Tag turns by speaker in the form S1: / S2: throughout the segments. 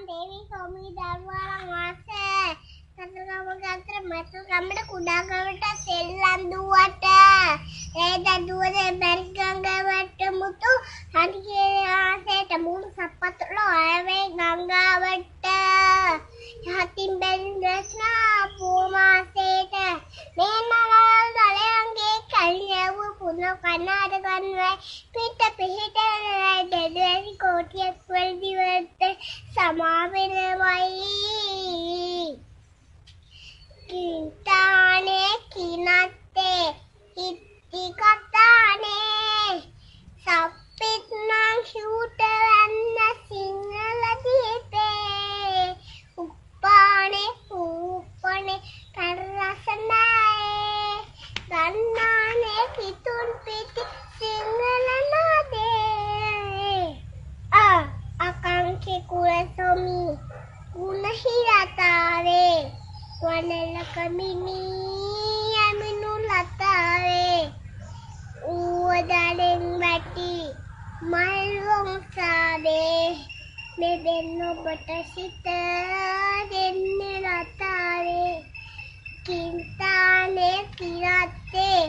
S1: මම දේවී සෝමී දරුවාරන් වාසේ කතරගම ගත්‍ර මතු ගමට කුඩා ගමට සෙල්ලම් දුවට ඒ දදුවද බැරිගංගාවට මුතු හරි කියආසේට මුළු සපත්තුල ආවේ ගංගාවට යහතින් බැරි දැස්නා පෝමාසේට මේ නලල් දලයන්ගේ කල්යව පුන කනාද ගන්වයි පිට පිහිට දෙදරි කෝටියක් වල්දිව සමාවෙනවයි ගින්ත කුලසොමි ගුණහිරතාවේ වනලකමිනී යමිනු ලතාවේ ඌවදලෙන් වැටි මල්වොංසාවේ මෙබෙන් ඔබට සිත දෙන්නේ ලතාවේ කින්තානේ පිරත්තේ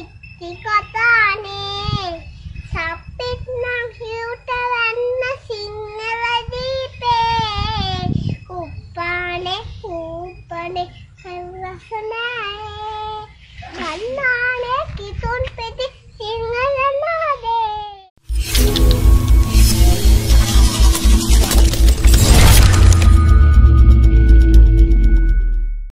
S1: ඉත්ති කතානේ